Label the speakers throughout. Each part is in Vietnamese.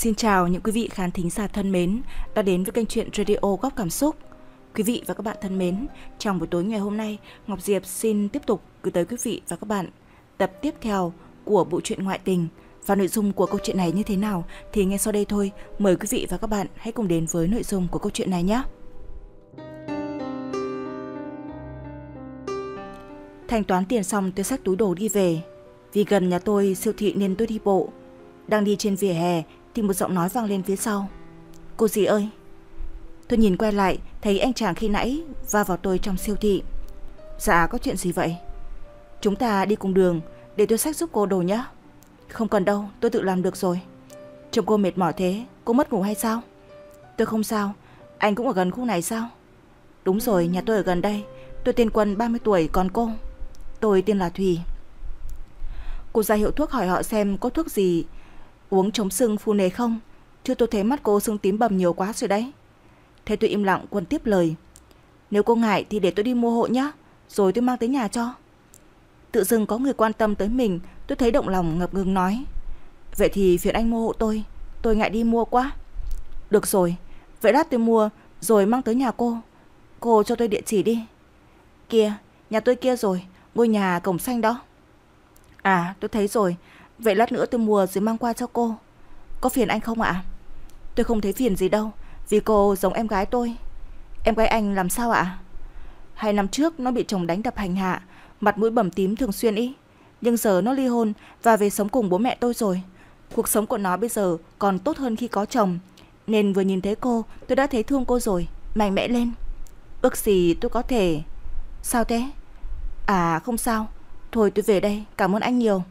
Speaker 1: Xin chào những quý vị khán thính giả thân mến đã đến với kênh truyện Radio Góc Cảm Xúc. Quý vị và các bạn thân mến, trong buổi tối ngày hôm nay, Ngọc Diệp xin tiếp tục gửi tới quý vị và các bạn tập tiếp theo của bộ truyện ngoại tình và nội dung của câu chuyện này như thế nào thì nghe sau đây thôi, mời quý vị và các bạn hãy cùng đến với nội dung của câu chuyện này nhé. Thanh toán tiền xong tôi xách túi đồ đi về. Vì gần nhà tôi siêu thị nên tôi đi bộ. Đang đi trên vỉa hè thì một giọng nói vang lên phía sau. Cô gì ơi! Tôi nhìn quay lại thấy anh chàng khi nãy va vào tôi trong siêu thị. Dạ có chuyện gì vậy? Chúng ta đi cùng đường để tôi xách giúp cô đồ nhé. Không cần đâu, tôi tự làm được rồi. trông cô mệt mỏi thế, cô mất ngủ hay sao? Tôi không sao, anh cũng ở gần khu này sao? Đúng rồi, nhà tôi ở gần đây. Tôi tên Quân 30 tuổi, còn cô? Tôi tên là Thùy. Cô ra hiệu thuốc hỏi họ xem có thuốc gì uống chống sưng phu nề không chứ tôi thấy mắt cô sưng tím bầm nhiều quá rồi đấy thế tôi im lặng quân tiếp lời nếu cô ngại thì để tôi đi mua hộ nhá, rồi tôi mang tới nhà cho tự dưng có người quan tâm tới mình tôi thấy động lòng ngập ngừng nói vậy thì phiền anh mua hộ tôi tôi ngại đi mua quá được rồi vậy lát tôi mua rồi mang tới nhà cô cô cho tôi địa chỉ đi kia nhà tôi kia rồi ngôi nhà cổng xanh đó à tôi thấy rồi Vậy lát nữa tôi mua rồi mang qua cho cô Có phiền anh không ạ Tôi không thấy phiền gì đâu Vì cô giống em gái tôi Em gái anh làm sao ạ Hai năm trước nó bị chồng đánh đập hành hạ Mặt mũi bầm tím thường xuyên ý Nhưng giờ nó ly hôn và về sống cùng bố mẹ tôi rồi Cuộc sống của nó bây giờ còn tốt hơn khi có chồng Nên vừa nhìn thấy cô tôi đã thấy thương cô rồi Mạnh mẽ lên Ước gì tôi có thể Sao thế? À không sao Thôi tôi về đây cảm ơn anh nhiều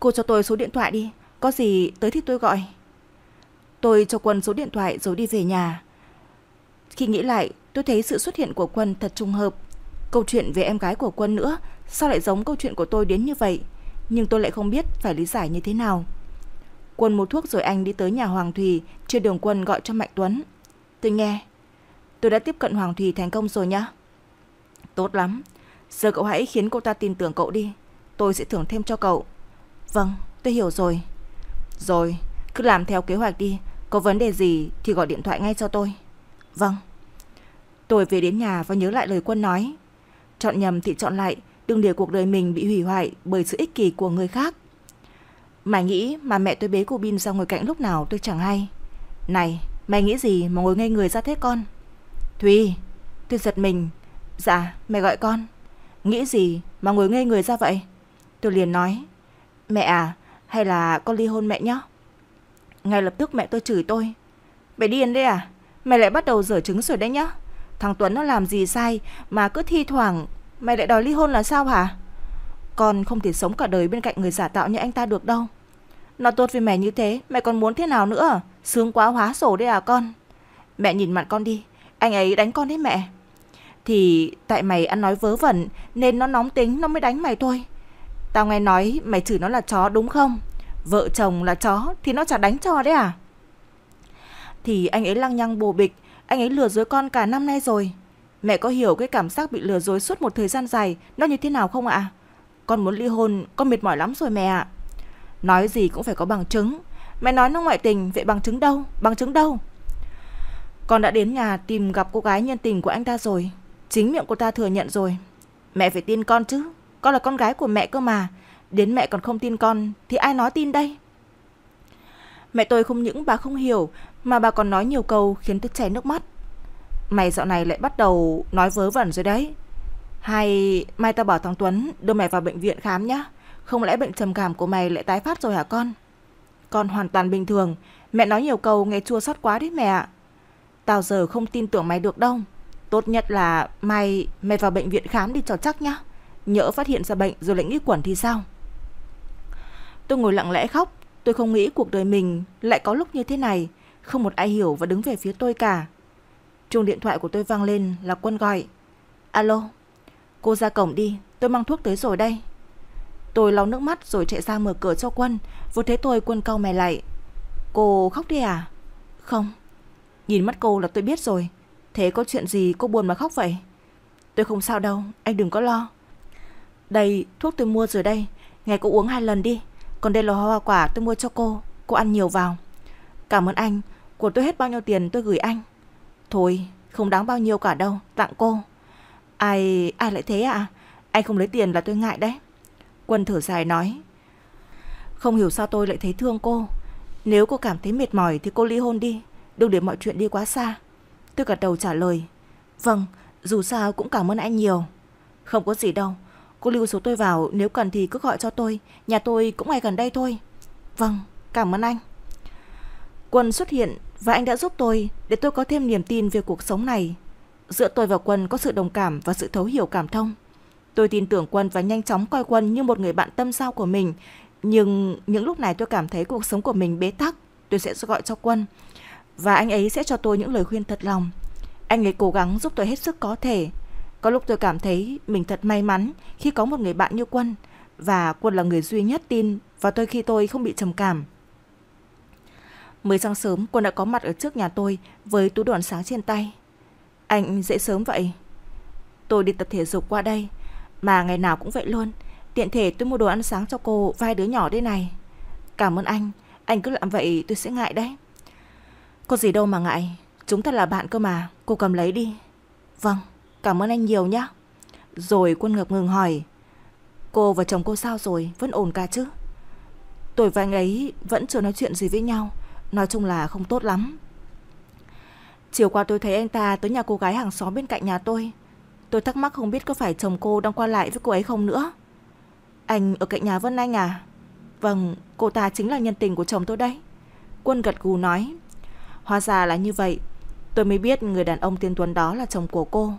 Speaker 1: Cô cho tôi số điện thoại đi, có gì tới thì tôi gọi. Tôi cho Quân số điện thoại rồi đi về nhà. Khi nghĩ lại, tôi thấy sự xuất hiện của Quân thật trùng hợp. Câu chuyện về em gái của Quân nữa, sao lại giống câu chuyện của tôi đến như vậy? Nhưng tôi lại không biết phải lý giải như thế nào. Quân mua thuốc rồi anh đi tới nhà Hoàng Thùy, trên đường Quân gọi cho Mạnh Tuấn. Tôi nghe, tôi đã tiếp cận Hoàng Thùy thành công rồi nhá. Tốt lắm, giờ cậu hãy khiến cô ta tin tưởng cậu đi, tôi sẽ thưởng thêm cho cậu. Vâng, tôi hiểu rồi. Rồi, cứ làm theo kế hoạch đi, có vấn đề gì thì gọi điện thoại ngay cho tôi. Vâng. Tôi về đến nhà và nhớ lại lời quân nói. Chọn nhầm thì chọn lại, đừng để cuộc đời mình bị hủy hoại bởi sự ích kỷ của người khác. Mày nghĩ mà mẹ tôi bế cô Bin ra ngồi cạnh lúc nào tôi chẳng hay. Này, mày nghĩ gì mà ngồi ngây người ra thế con? Thùy, tôi giật mình. Dạ, mẹ gọi con. Nghĩ gì mà ngồi ngây người ra vậy? Tôi liền nói. Mẹ à, hay là con ly hôn mẹ nhá? Ngay lập tức mẹ tôi chửi tôi. Mày điên đấy à? Mày lại bắt đầu dở trứng rồi đấy nhá. Thằng Tuấn nó làm gì sai mà cứ thi thoảng mày lại đòi ly hôn là sao hả? Con không thể sống cả đời bên cạnh người giả tạo như anh ta được đâu. Nó tốt với mẹ như thế, mẹ còn muốn thế nào nữa? Sướng quá hóa sổ đấy à con? Mẹ nhìn mặt con đi, anh ấy đánh con đấy mẹ. Thì tại mày ăn nói vớ vẩn nên nó nóng tính nó mới đánh mày thôi. Tao nghe nói mày chửi nó là chó đúng không? Vợ chồng là chó thì nó chả đánh cho đấy à? Thì anh ấy lăng nhăng bồ bịch, anh ấy lừa dối con cả năm nay rồi. Mẹ có hiểu cái cảm giác bị lừa dối suốt một thời gian dài nó như thế nào không ạ? Con muốn ly hôn, con mệt mỏi lắm rồi mẹ ạ. Nói gì cũng phải có bằng chứng. Mẹ nói nó ngoại tình, vậy bằng chứng đâu? Bằng chứng đâu? Con đã đến nhà tìm gặp cô gái nhân tình của anh ta rồi. Chính miệng cô ta thừa nhận rồi. Mẹ phải tin con chứ. Con là con gái của mẹ cơ mà. Đến mẹ còn không tin con, thì ai nói tin đây? Mẹ tôi không những bà không hiểu, mà bà còn nói nhiều câu khiến tôi chảy nước mắt. Mày dạo này lại bắt đầu nói vớ vẩn rồi đấy. Hay mai tao bảo thằng Tuấn đưa mày vào bệnh viện khám nhá. Không lẽ bệnh trầm cảm của mày lại tái phát rồi hả con? Con hoàn toàn bình thường. Mẹ nói nhiều câu nghe chua xót quá đấy mẹ ạ. Tao giờ không tin tưởng mày được đâu. Tốt nhất là mày mày vào bệnh viện khám đi cho chắc nhá nhỡ phát hiện ra bệnh rồi lại nghĩ quẩn thì sao? Tôi ngồi lặng lẽ khóc, tôi không nghĩ cuộc đời mình lại có lúc như thế này, không một ai hiểu và đứng về phía tôi cả. Chuông điện thoại của tôi vang lên là quân gọi. Alo, cô ra cổng đi, tôi mang thuốc tới rồi đây. Tôi lau nước mắt rồi chạy ra mở cửa cho quân, vừa thấy tôi quân cau mày lại. Cô khóc đi à? Không. Nhìn mắt cô là tôi biết rồi. Thế có chuyện gì cô buồn mà khóc vậy? Tôi không sao đâu, anh đừng có lo. Đây, thuốc tôi mua rồi đây, ngày cô uống hai lần đi. Còn đây là hoa quả tôi mua cho cô, cô ăn nhiều vào. Cảm ơn anh, của tôi hết bao nhiêu tiền tôi gửi anh. Thôi, không đáng bao nhiêu cả đâu, tặng cô. Ai, ai lại thế ạ? À? Anh không lấy tiền là tôi ngại đấy. Quân thở dài nói. Không hiểu sao tôi lại thấy thương cô. Nếu cô cảm thấy mệt mỏi thì cô ly hôn đi, đừng để mọi chuyện đi quá xa. Tôi gật đầu trả lời. Vâng, dù sao cũng cảm ơn anh nhiều. Không có gì đâu, Cô lưu số tôi vào, nếu cần thì cứ gọi cho tôi, nhà tôi cũng ngay gần đây thôi. Vâng, cảm ơn anh. Quân xuất hiện và anh đã giúp tôi để tôi có thêm niềm tin về cuộc sống này. Giữa tôi và Quân có sự đồng cảm và sự thấu hiểu cảm thông. Tôi tin tưởng Quân và nhanh chóng coi Quân như một người bạn tâm sao của mình. Nhưng những lúc này tôi cảm thấy cuộc sống của mình bế tắc. Tôi sẽ gọi cho Quân. Và anh ấy sẽ cho tôi những lời khuyên thật lòng. Anh ấy cố gắng giúp tôi hết sức có thể. Có lúc tôi cảm thấy mình thật may mắn khi có một người bạn như Quân và Quân là người duy nhất tin vào tôi khi tôi không bị trầm cảm. Mới sáng sớm Quân đã có mặt ở trước nhà tôi với túi đòn sáng trên tay. Anh dậy sớm vậy. Tôi đi tập thể dục qua đây mà ngày nào cũng vậy luôn. Tiện thể tôi mua đồ ăn sáng cho cô vài đứa nhỏ đây này. Cảm ơn anh, anh cứ làm vậy tôi sẽ ngại đấy. Có gì đâu mà ngại, chúng ta là bạn cơ mà, cô cầm lấy đi. Vâng. Cảm ơn anh nhiều nhá. Rồi quân ngập ngừng hỏi. Cô và chồng cô sao rồi, vẫn ổn cả chứ? Tôi và anh ấy vẫn chưa nói chuyện gì với nhau, nói chung là không tốt lắm. Chiều qua tôi thấy anh ta tới nhà cô gái hàng xóm bên cạnh nhà tôi. Tôi thắc mắc không biết có phải chồng cô đang qua lại với cô ấy không nữa. Anh ở cạnh nhà Vân Anh à? Vâng, cô ta chính là nhân tình của chồng tôi đấy. Quân gật gù nói. Hóa ra là như vậy, tôi mới biết người đàn ông tiên tuấn đó là chồng của cô.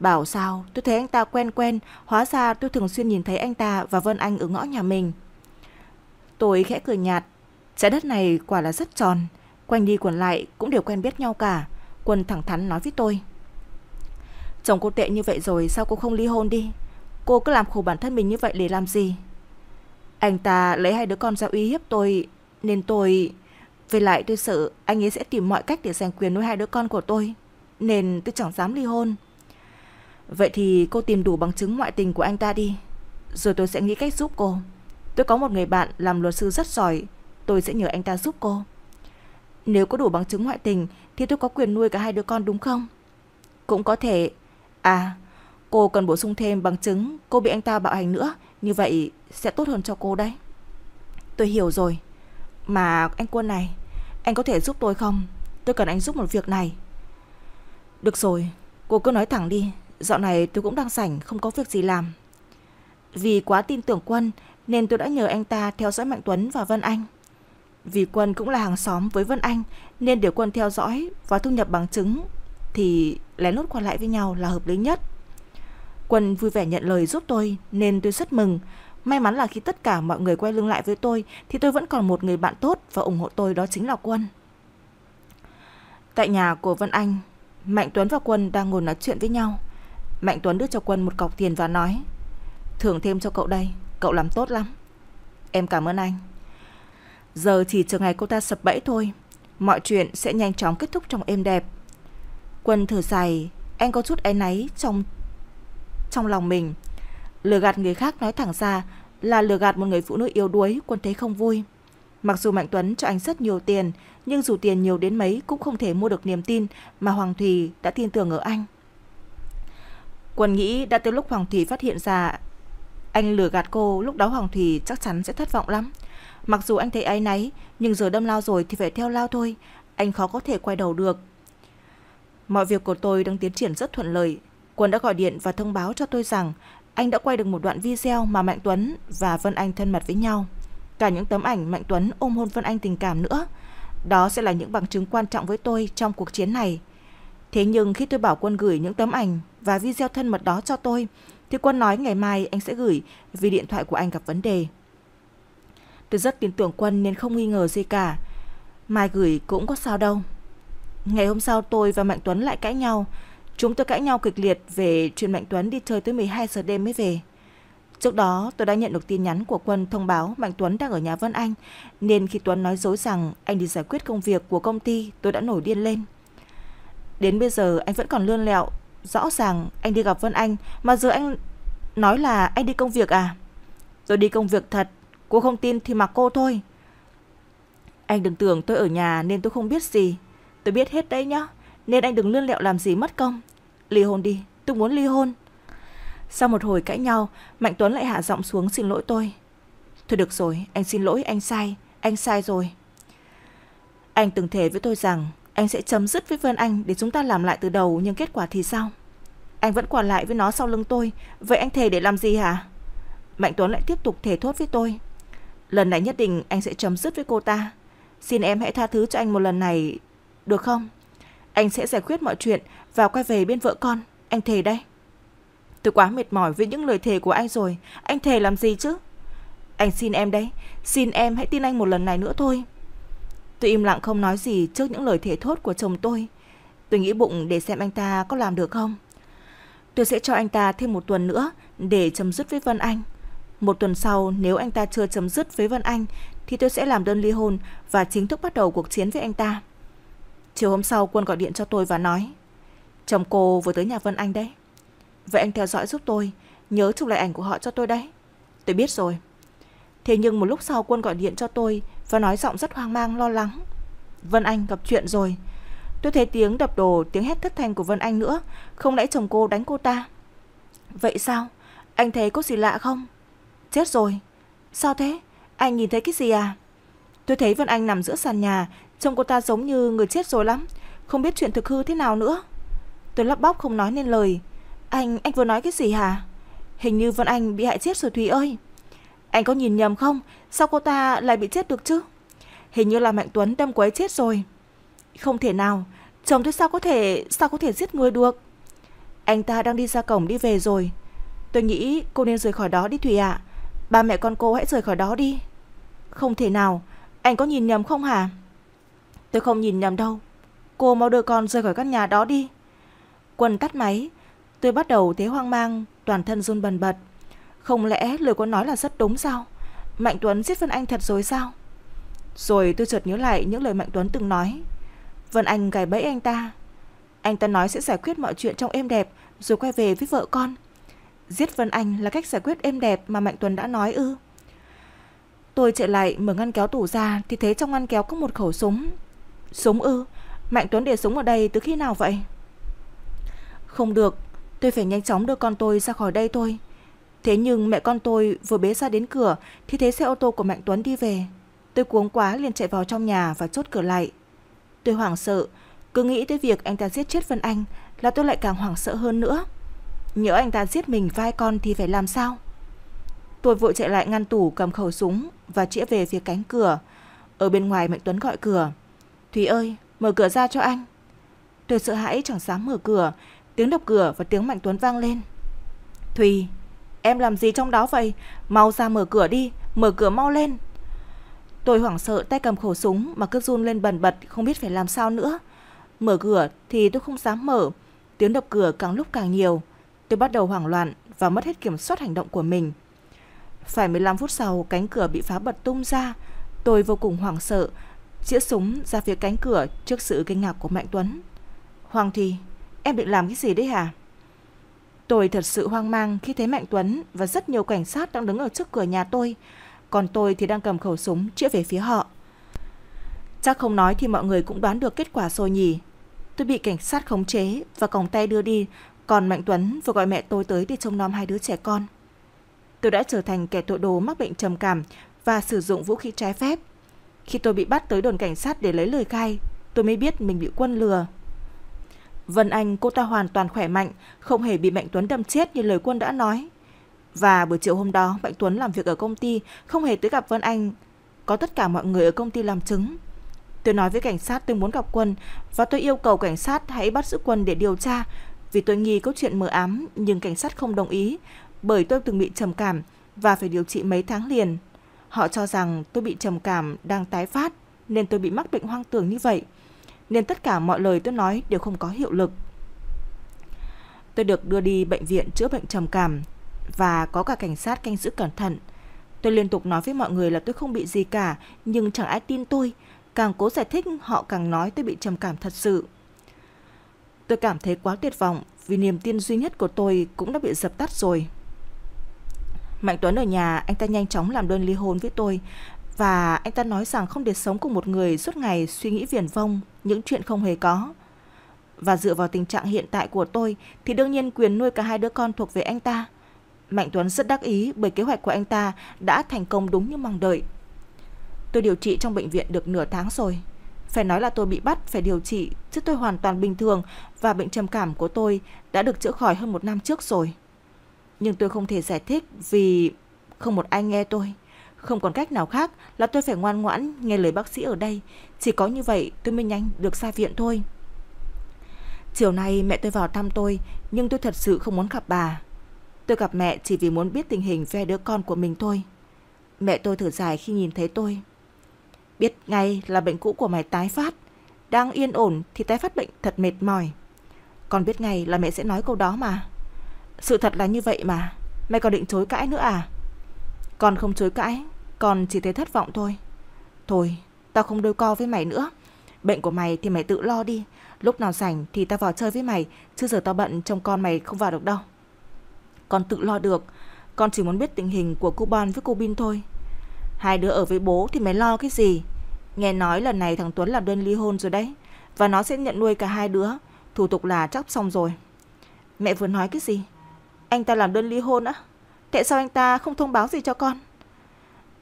Speaker 1: Bảo sao, tôi thấy anh ta quen quen, hóa ra tôi thường xuyên nhìn thấy anh ta và Vân Anh ở ngõ nhà mình. Tôi khẽ cười nhạt, trái đất này quả là rất tròn, quanh đi quẩn lại cũng đều quen biết nhau cả. Quân thẳng thắn nói với tôi. Chồng cô tệ như vậy rồi sao cô không ly hôn đi? Cô cứ làm khổ bản thân mình như vậy để làm gì? Anh ta lấy hai đứa con ra uy hiếp tôi nên tôi... Về lại tôi sợ anh ấy sẽ tìm mọi cách để giành quyền nuôi hai đứa con của tôi. Nên tôi chẳng dám ly hôn. Vậy thì cô tìm đủ bằng chứng ngoại tình của anh ta đi Rồi tôi sẽ nghĩ cách giúp cô Tôi có một người bạn làm luật sư rất giỏi Tôi sẽ nhờ anh ta giúp cô Nếu có đủ bằng chứng ngoại tình Thì tôi có quyền nuôi cả hai đứa con đúng không Cũng có thể À cô cần bổ sung thêm bằng chứng Cô bị anh ta bạo hành nữa Như vậy sẽ tốt hơn cho cô đấy Tôi hiểu rồi Mà anh quân này Anh có thể giúp tôi không Tôi cần anh giúp một việc này Được rồi Cô cứ nói thẳng đi Dạo này tôi cũng đang rảnh, không có việc gì làm. Vì quá tin tưởng Quân nên tôi đã nhờ anh ta theo dõi Mạnh Tuấn và Vân Anh. Vì Quân cũng là hàng xóm với Vân Anh nên để Quân theo dõi và thu nhập bằng chứng thì lén lút qua lại với nhau là hợp lý nhất. Quân vui vẻ nhận lời giúp tôi nên tôi rất mừng. May mắn là khi tất cả mọi người quay lưng lại với tôi thì tôi vẫn còn một người bạn tốt và ủng hộ tôi đó chính là Quân. Tại nhà của Vân Anh, Mạnh Tuấn và Quân đang ngồi nói chuyện với nhau. Mạnh Tuấn đưa cho Quân một cọc tiền và nói Thưởng thêm cho cậu đây Cậu làm tốt lắm Em cảm ơn anh Giờ chỉ chờ ngày cô ta sập bẫy thôi Mọi chuyện sẽ nhanh chóng kết thúc trong êm đẹp Quân thở dài Anh có chút áy náy trong trong lòng mình Lừa gạt người khác nói thẳng ra Là lừa gạt một người phụ nữ yếu đuối Quân thấy không vui Mặc dù Mạnh Tuấn cho anh rất nhiều tiền Nhưng dù tiền nhiều đến mấy Cũng không thể mua được niềm tin Mà Hoàng Thùy đã tin tưởng ở anh Quân nghĩ đã tới lúc Hoàng Thủy phát hiện ra anh lừa gạt cô, lúc đó Hoàng Thủy chắc chắn sẽ thất vọng lắm. Mặc dù anh thấy áy náy, nhưng giờ đâm lao rồi thì phải theo lao thôi, anh khó có thể quay đầu được. Mọi việc của tôi đang tiến triển rất thuận lợi. Quân đã gọi điện và thông báo cho tôi rằng anh đã quay được một đoạn video mà Mạnh Tuấn và Vân Anh thân mật với nhau. Cả những tấm ảnh Mạnh Tuấn ôm hôn Vân Anh tình cảm nữa. Đó sẽ là những bằng chứng quan trọng với tôi trong cuộc chiến này. Thế nhưng khi tôi bảo quân gửi những tấm ảnh và video thân mật đó cho tôi, thì quân nói ngày mai anh sẽ gửi vì điện thoại của anh gặp vấn đề. Tôi rất tin tưởng quân nên không nghi ngờ gì cả. Mai gửi cũng có sao đâu. Ngày hôm sau tôi và Mạnh Tuấn lại cãi nhau. Chúng tôi cãi nhau kịch liệt về chuyện Mạnh Tuấn đi chơi tới 12 giờ đêm mới về. Trước đó tôi đã nhận được tin nhắn của Quân thông báo Mạnh Tuấn đang ở nhà Vân Anh, nên khi Tuấn nói dối rằng anh đi giải quyết công việc của công ty tôi đã nổi điên lên. Đến bây giờ anh vẫn còn lươn lẹo Rõ ràng anh đi gặp Vân Anh Mà giờ anh nói là anh đi công việc à Tôi đi công việc thật Cô không tin thì mặc cô thôi Anh đừng tưởng tôi ở nhà nên tôi không biết gì Tôi biết hết đấy nhá Nên anh đừng lươn lẹo làm gì mất công Ly hôn đi tôi muốn ly hôn Sau một hồi cãi nhau Mạnh Tuấn lại hạ giọng xuống xin lỗi tôi Thôi được rồi anh xin lỗi anh sai Anh sai rồi Anh từng thề với tôi rằng anh sẽ chấm dứt với Vân Anh để chúng ta làm lại từ đầu nhưng kết quả thì sao? Anh vẫn còn lại với nó sau lưng tôi, vậy anh thề để làm gì hả? Mạnh Tuấn lại tiếp tục thề thốt với tôi. Lần này nhất định anh sẽ chấm dứt với cô ta. Xin em hãy tha thứ cho anh một lần này, được không? Anh sẽ giải quyết mọi chuyện và quay về bên vợ con, anh thề đây. Tôi quá mệt mỏi với những lời thề của anh rồi, anh thề làm gì chứ? Anh xin em đấy, xin em hãy tin anh một lần này nữa thôi. Tôi im lặng không nói gì trước những lời thể thốt của chồng tôi. Tôi nghĩ bụng để xem anh ta có làm được không. Tôi sẽ cho anh ta thêm một tuần nữa để chấm dứt với Vân Anh. Một tuần sau nếu anh ta chưa chấm dứt với Vân Anh thì tôi sẽ làm đơn ly hôn và chính thức bắt đầu cuộc chiến với anh ta. Chiều hôm sau Quân gọi điện cho tôi và nói Chồng cô vừa tới nhà Vân Anh đấy. Vậy anh theo dõi giúp tôi, nhớ chụp lại ảnh của họ cho tôi đấy. Tôi biết rồi. Thế nhưng một lúc sau quân gọi điện cho tôi và nói giọng rất hoang mang lo lắng. Vân Anh gặp chuyện rồi. Tôi thấy tiếng đập đồ, tiếng hét thất thanh của Vân Anh nữa, không lẽ chồng cô đánh cô ta? Vậy sao? Anh thấy có gì lạ không? Chết rồi. Sao thế? Anh nhìn thấy cái gì à? Tôi thấy Vân Anh nằm giữa sàn nhà, trông cô ta giống như người chết rồi lắm, không biết chuyện thực hư thế nào nữa. Tôi lắp bóc không nói nên lời. Anh, anh vừa nói cái gì hả? Hình như Vân Anh bị hại chết rồi Thùy ơi. Anh có nhìn nhầm không? Sao cô ta lại bị chết được chứ? Hình như là Mạnh Tuấn đâm cô ấy chết rồi. Không thể nào, chồng tôi sao có thể, sao có thể giết người được? Anh ta đang đi ra cổng đi về rồi. Tôi nghĩ cô nên rời khỏi đó đi Thủy ạ. Ba mẹ con cô hãy rời khỏi đó đi. Không thể nào, anh có nhìn nhầm không hả? Tôi không nhìn nhầm đâu. Cô mau đưa con rời khỏi căn nhà đó đi. quần tắt máy, tôi bắt đầu thấy hoang mang, toàn thân run bần bật. Không lẽ lời con nói là rất đúng sao? Mạnh Tuấn giết Vân Anh thật rồi sao? Rồi tôi chợt nhớ lại những lời Mạnh Tuấn từng nói. Vân Anh gài bẫy anh ta. Anh ta nói sẽ giải quyết mọi chuyện trong êm đẹp rồi quay về với vợ con. Giết Vân Anh là cách giải quyết êm đẹp mà Mạnh Tuấn đã nói ư? Tôi chạy lại mở ngăn kéo tủ ra thì thấy trong ngăn kéo có một khẩu súng. Súng ư? Mạnh Tuấn để súng ở đây từ khi nào vậy? Không được, tôi phải nhanh chóng đưa con tôi ra khỏi đây thôi. Thế nhưng mẹ con tôi vừa bế ra đến cửa thì thấy xe ô tô của Mạnh Tuấn đi về. Tôi cuống quá liền chạy vào trong nhà và chốt cửa lại. Tôi hoảng sợ, cứ nghĩ tới việc anh ta giết chết Vân Anh là tôi lại càng hoảng sợ hơn nữa. Nhớ anh ta giết mình vai con thì phải làm sao? Tôi vội chạy lại ngăn tủ cầm khẩu súng và chĩa về phía cánh cửa. Ở bên ngoài Mạnh Tuấn gọi cửa. Thúy ơi, mở cửa ra cho anh. Tôi sợ hãi chẳng dám mở cửa, tiếng đập cửa và tiếng Mạnh Tuấn vang lên. Thùy, Em làm gì trong đó vậy? Mau ra mở cửa đi, mở cửa mau lên. Tôi hoảng sợ tay cầm khẩu súng mà cứ run lên bần bật không biết phải làm sao nữa. Mở cửa thì tôi không dám mở, tiếng đập cửa càng lúc càng nhiều. Tôi bắt đầu hoảng loạn và mất hết kiểm soát hành động của mình. Phải 15 phút sau cánh cửa bị phá bật tung ra, tôi vô cùng hoảng sợ, chĩa súng ra phía cánh cửa trước sự kinh ngạc của Mạnh Tuấn. Hoàng thì, em định làm cái gì đấy hả? Tôi thật sự hoang mang khi thấy Mạnh Tuấn và rất nhiều cảnh sát đang đứng ở trước cửa nhà tôi, còn tôi thì đang cầm khẩu súng chĩa về phía họ. Chắc không nói thì mọi người cũng đoán được kết quả rồi nhỉ. Tôi bị cảnh sát khống chế và còng tay đưa đi, còn Mạnh Tuấn vừa gọi mẹ tôi tới để trông nom hai đứa trẻ con. Tôi đã trở thành kẻ tội đồ mắc bệnh trầm cảm và sử dụng vũ khí trái phép. Khi tôi bị bắt tới đồn cảnh sát để lấy lời khai, tôi mới biết mình bị quân lừa Vân Anh cô ta hoàn toàn khỏe mạnh, không hề bị Mạnh Tuấn đâm chết như lời quân đã nói. Và buổi chiều hôm đó, Mạnh Tuấn làm việc ở công ty, không hề tới gặp Vân Anh. Có tất cả mọi người ở công ty làm chứng. Tôi nói với cảnh sát tôi muốn gặp quân và tôi yêu cầu cảnh sát hãy bắt giữ quân để điều tra vì tôi nghi có chuyện mờ ám nhưng cảnh sát không đồng ý bởi tôi từng bị trầm cảm và phải điều trị mấy tháng liền. Họ cho rằng tôi bị trầm cảm đang tái phát nên tôi bị mắc bệnh hoang tưởng như vậy nên tất cả mọi lời tôi nói đều không có hiệu lực. Tôi được đưa đi bệnh viện chữa bệnh trầm cảm và có cả cảnh sát canh giữ cẩn thận. Tôi liên tục nói với mọi người là tôi không bị gì cả, nhưng chẳng ai tin tôi. Càng cố giải thích, họ càng nói tôi bị trầm cảm thật sự. Tôi cảm thấy quá tuyệt vọng vì niềm tin duy nhất của tôi cũng đã bị dập tắt rồi. Mạnh Tuấn ở nhà, anh ta nhanh chóng làm đơn ly hôn với tôi và anh ta nói rằng không thể sống cùng một người suốt ngày suy nghĩ viển vông những chuyện không hề có. Và dựa vào tình trạng hiện tại của tôi thì đương nhiên quyền nuôi cả hai đứa con thuộc về anh ta. Mạnh Tuấn rất đắc ý bởi kế hoạch của anh ta đã thành công đúng như mong đợi. Tôi điều trị trong bệnh viện được nửa tháng rồi. Phải nói là tôi bị bắt phải điều trị chứ tôi hoàn toàn bình thường và bệnh trầm cảm của tôi đã được chữa khỏi hơn một năm trước rồi. Nhưng tôi không thể giải thích vì không một ai nghe tôi. Không còn cách nào khác là tôi phải ngoan ngoãn nghe lời bác sĩ ở đây. Chỉ có như vậy tôi mới nhanh được ra viện thôi. Chiều nay mẹ tôi vào thăm tôi, nhưng tôi thật sự không muốn gặp bà. Tôi gặp mẹ chỉ vì muốn biết tình hình về đứa con của mình thôi. Mẹ tôi thở dài khi nhìn thấy tôi. Biết ngay là bệnh cũ của mày tái phát. Đang yên ổn thì tái phát bệnh thật mệt mỏi. Con biết ngay là mẹ sẽ nói câu đó mà. Sự thật là như vậy mà. Mày còn định chối cãi nữa à? Con không chối cãi, còn chỉ thấy thất vọng thôi. Thôi, tao không đôi co với mày nữa. Bệnh của mày thì mày tự lo đi. Lúc nào rảnh thì tao vào chơi với mày, chứ giờ tao bận trông con mày không vào được đâu. Con tự lo được, con chỉ muốn biết tình hình của cô Bon với cô Bin thôi. Hai đứa ở với bố thì mày lo cái gì? Nghe nói lần này thằng Tuấn làm đơn ly hôn rồi đấy, và nó sẽ nhận nuôi cả hai đứa, thủ tục là chắc xong rồi. Mẹ vừa nói cái gì? Anh ta làm đơn ly hôn á? Tại sao anh ta không thông báo gì cho con?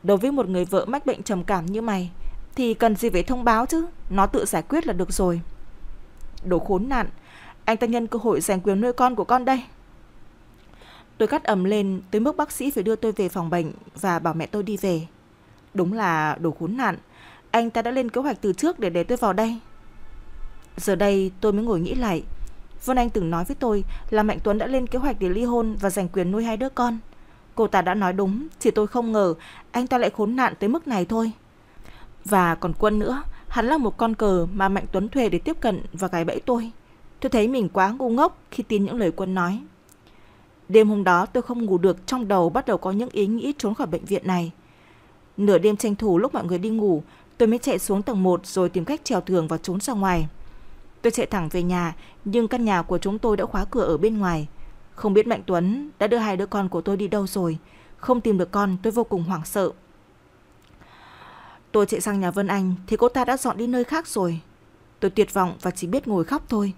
Speaker 1: Đối với một người vợ mắc bệnh trầm cảm như mày Thì cần gì phải thông báo chứ Nó tự giải quyết là được rồi Đồ khốn nạn Anh ta nhân cơ hội giành quyền nuôi con của con đây Tôi cắt ầm lên tới mức bác sĩ phải đưa tôi về phòng bệnh và bảo mẹ tôi đi về. Đúng là đồ khốn nạn. Anh ta đã lên kế hoạch từ trước để để tôi vào đây. Giờ đây tôi mới ngồi nghĩ lại. Vân Anh từng nói với tôi là Mạnh Tuấn đã lên kế hoạch để ly hôn và giành quyền nuôi hai đứa con. Cô ta đã nói đúng, chỉ tôi không ngờ anh ta lại khốn nạn tới mức này thôi. Và còn quân nữa, hắn là một con cờ mà Mạnh Tuấn thuê để tiếp cận và gài bẫy tôi. Tôi thấy mình quá ngu ngốc khi tin những lời quân nói. Đêm hôm đó tôi không ngủ được, trong đầu bắt đầu có những ý nghĩ trốn khỏi bệnh viện này. Nửa đêm tranh thủ lúc mọi người đi ngủ, tôi mới chạy xuống tầng 1 rồi tìm cách trèo tường và trốn ra ngoài. Tôi chạy thẳng về nhà, nhưng căn nhà của chúng tôi đã khóa cửa ở bên ngoài. Không biết Mạnh Tuấn đã đưa hai đứa con của tôi đi đâu rồi Không tìm được con tôi vô cùng hoảng sợ Tôi chạy sang nhà Vân Anh Thì cô ta đã dọn đi nơi khác rồi Tôi tuyệt vọng và chỉ biết ngồi khóc thôi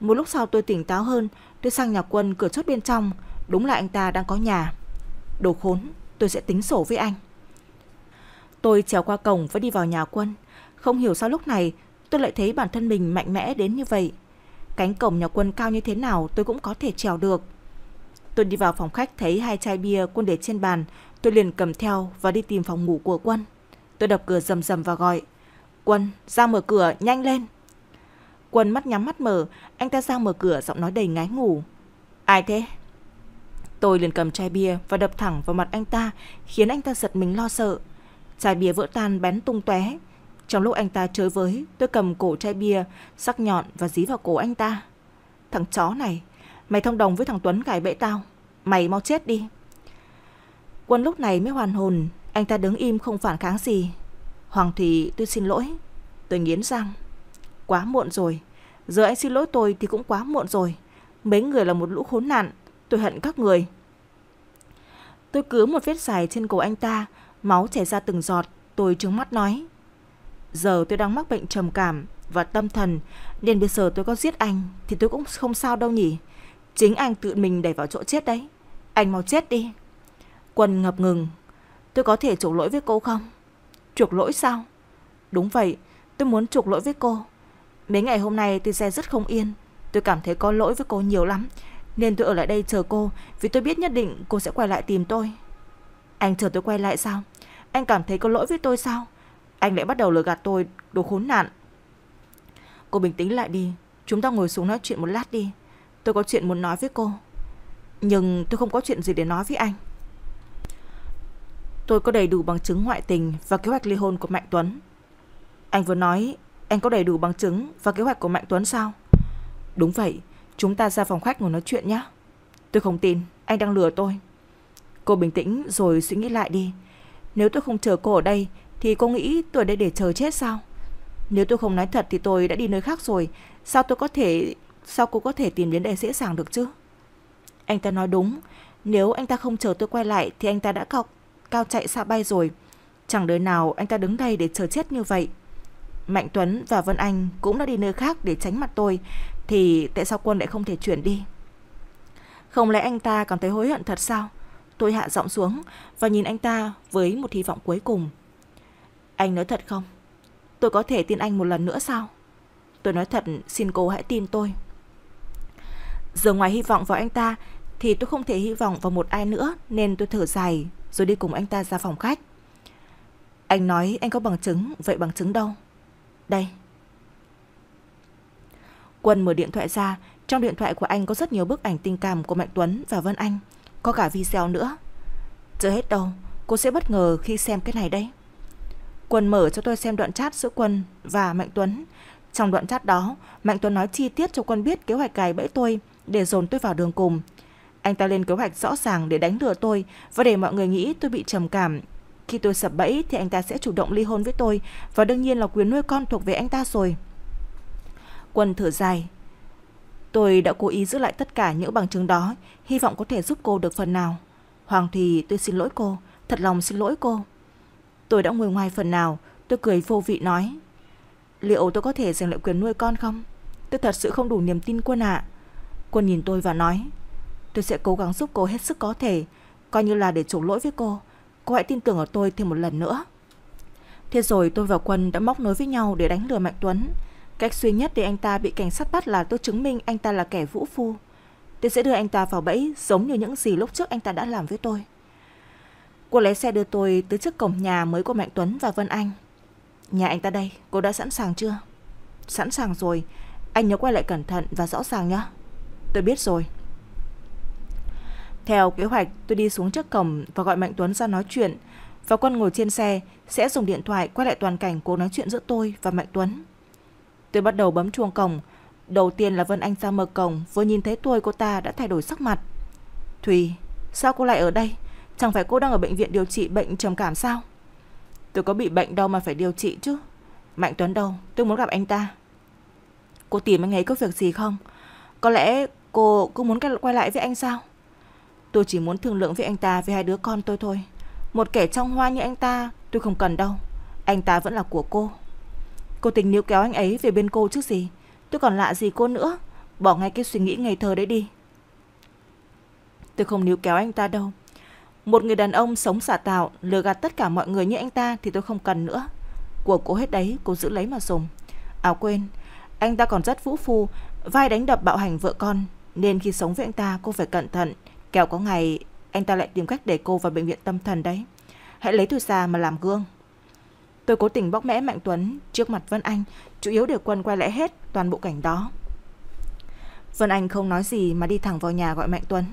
Speaker 1: Một lúc sau tôi tỉnh táo hơn Tôi sang nhà quân cửa chốt bên trong Đúng là anh ta đang có nhà Đồ khốn tôi sẽ tính sổ với anh Tôi trèo qua cổng và đi vào nhà quân Không hiểu sao lúc này tôi lại thấy bản thân mình mạnh mẽ đến như vậy Cánh cổng nhà quân cao như thế nào tôi cũng có thể trèo được. Tôi đi vào phòng khách thấy hai chai bia quân để trên bàn, tôi liền cầm theo và đi tìm phòng ngủ của quân. Tôi đập cửa rầm rầm và gọi, "Quân, ra mở cửa, nhanh lên." Quân mắt nhắm mắt mở, anh ta ra mở cửa giọng nói đầy ngái ngủ. "Ai thế?" Tôi liền cầm chai bia và đập thẳng vào mặt anh ta, khiến anh ta giật mình lo sợ. Chai bia vỡ tan bén tung tóe, trong lúc anh ta chơi với, tôi cầm cổ chai bia, sắc nhọn và dí vào cổ anh ta. Thằng chó này, mày thông đồng với thằng Tuấn gài bẫy tao. Mày mau chết đi. Quân lúc này mới hoàn hồn, anh ta đứng im không phản kháng gì. Hoàng Thị tôi xin lỗi. Tôi nghiến răng. Quá muộn rồi. Giờ anh xin lỗi tôi thì cũng quá muộn rồi. Mấy người là một lũ khốn nạn. Tôi hận các người. Tôi cứ một vết dài trên cổ anh ta, máu chảy ra từng giọt. Tôi trứng mắt nói giờ tôi đang mắc bệnh trầm cảm và tâm thần, nên bây giờ tôi có giết anh thì tôi cũng không sao đâu nhỉ. Chính anh tự mình đẩy vào chỗ chết đấy. Anh mau chết đi. Quân ngập ngừng. Tôi có thể chuộc lỗi với cô không? Chuộc lỗi sao? Đúng vậy, tôi muốn chuộc lỗi với cô. Mấy ngày hôm nay tôi xe rất không yên. Tôi cảm thấy có lỗi với cô nhiều lắm. Nên tôi ở lại đây chờ cô vì tôi biết nhất định cô sẽ quay lại tìm tôi. Anh chờ tôi quay lại sao? Anh cảm thấy có lỗi với tôi sao? anh lại bắt đầu lừa gạt tôi, đồ khốn nạn. Cô bình tĩnh lại đi, chúng ta ngồi xuống nói chuyện một lát đi. Tôi có chuyện muốn nói với cô. Nhưng tôi không có chuyện gì để nói với anh. Tôi có đầy đủ bằng chứng ngoại tình và kế hoạch ly hôn của Mạnh Tuấn. Anh vừa nói anh có đầy đủ bằng chứng và kế hoạch của Mạnh Tuấn sao? Đúng vậy, chúng ta ra phòng khách ngồi nói chuyện nhé. Tôi không tin, anh đang lừa tôi. Cô bình tĩnh rồi suy nghĩ lại đi. Nếu tôi không chờ cô ở đây thì cô nghĩ tôi đây để chờ chết sao Nếu tôi không nói thật thì tôi đã đi nơi khác rồi Sao tôi có thể Sao cô có thể tìm đến đây dễ dàng được chứ Anh ta nói đúng Nếu anh ta không chờ tôi quay lại Thì anh ta đã cao, cao chạy xa bay rồi Chẳng đời nào anh ta đứng đây để chờ chết như vậy Mạnh Tuấn và Vân Anh cũng đã đi nơi khác để tránh mặt tôi Thì tại sao quân lại không thể chuyển đi Không lẽ anh ta cảm thấy hối hận thật sao Tôi hạ giọng xuống và nhìn anh ta với một hy vọng cuối cùng anh nói thật không? Tôi có thể tin anh một lần nữa sao? Tôi nói thật, xin cô hãy tin tôi. Giờ ngoài hy vọng vào anh ta thì tôi không thể hy vọng vào một ai nữa nên tôi thở dài rồi đi cùng anh ta ra phòng khách. Anh nói anh có bằng chứng, vậy bằng chứng đâu? Đây. Quân mở điện thoại ra, trong điện thoại của anh có rất nhiều bức ảnh tình cảm của Mạnh Tuấn và Vân Anh, có cả video nữa. Chưa hết đâu, cô sẽ bất ngờ khi xem cái này đấy. Quân mở cho tôi xem đoạn chat giữa Quân và Mạnh Tuấn. Trong đoạn chat đó, Mạnh Tuấn nói chi tiết cho Quân biết kế hoạch cài bẫy tôi để dồn tôi vào đường cùng. Anh ta lên kế hoạch rõ ràng để đánh lừa tôi và để mọi người nghĩ tôi bị trầm cảm. Khi tôi sập bẫy thì anh ta sẽ chủ động ly hôn với tôi và đương nhiên là quyền nuôi con thuộc về anh ta rồi. Quân thở dài. Tôi đã cố ý giữ lại tất cả những bằng chứng đó, hy vọng có thể giúp cô được phần nào. Hoàng thì tôi xin lỗi cô, thật lòng xin lỗi cô. Tôi đã ngồi ngoài phần nào, tôi cười vô vị nói. Liệu tôi có thể giành lại quyền nuôi con không? Tôi thật sự không đủ niềm tin quân ạ. Quân nhìn tôi và nói, tôi sẽ cố gắng giúp cô hết sức có thể, coi như là để chuộc lỗi với cô. Cô hãy tin tưởng ở tôi thêm một lần nữa. Thế rồi tôi và Quân đã móc nối với nhau để đánh lừa Mạnh Tuấn. Cách duy nhất để anh ta bị cảnh sát bắt là tôi chứng minh anh ta là kẻ vũ phu. Tôi sẽ đưa anh ta vào bẫy giống như những gì lúc trước anh ta đã làm với tôi. Cô lái xe đưa tôi tới trước cổng nhà mới của Mạnh Tuấn và Vân Anh. Nhà anh ta đây, cô đã sẵn sàng chưa? Sẵn sàng rồi, anh nhớ quay lại cẩn thận và rõ ràng nhé. Tôi biết rồi. Theo kế hoạch, tôi đi xuống trước cổng và gọi Mạnh Tuấn ra nói chuyện. Và quân ngồi trên xe sẽ dùng điện thoại quay lại toàn cảnh cuộc nói chuyện giữa tôi và Mạnh Tuấn. Tôi bắt đầu bấm chuông cổng. Đầu tiên là Vân Anh ra mở cổng, vừa nhìn thấy tôi cô ta đã thay đổi sắc mặt. Thùy, sao cô lại ở đây? Chẳng phải cô đang ở bệnh viện điều trị bệnh trầm cảm sao? Tôi có bị bệnh đâu mà phải điều trị chứ. Mạnh Tuấn đâu? Tôi muốn gặp anh ta. Cô tìm anh ấy có việc gì không? Có lẽ cô cũng muốn quay lại với anh sao? Tôi chỉ muốn thương lượng với anh ta về hai đứa con tôi thôi. Một kẻ trong hoa như anh ta tôi không cần đâu. Anh ta vẫn là của cô. Cô tình níu kéo anh ấy về bên cô chứ gì. Tôi còn lạ gì cô nữa. Bỏ ngay cái suy nghĩ ngày thơ đấy đi. Tôi không níu kéo anh ta đâu. Một người đàn ông sống giả tạo, lừa gạt tất cả mọi người như anh ta thì tôi không cần nữa. Của cô hết đấy, cô giữ lấy mà dùng. À quên, anh ta còn rất vũ phu, vai đánh đập bạo hành vợ con, nên khi sống với anh ta cô phải cẩn thận, kẻo có ngày anh ta lại tìm cách để cô vào bệnh viện tâm thần đấy. Hãy lấy tôi ra mà làm gương. Tôi cố tình bóc mẽ Mạnh Tuấn trước mặt Vân Anh, chủ yếu để quân quay lại hết toàn bộ cảnh đó. Vân Anh không nói gì mà đi thẳng vào nhà gọi Mạnh Tuấn.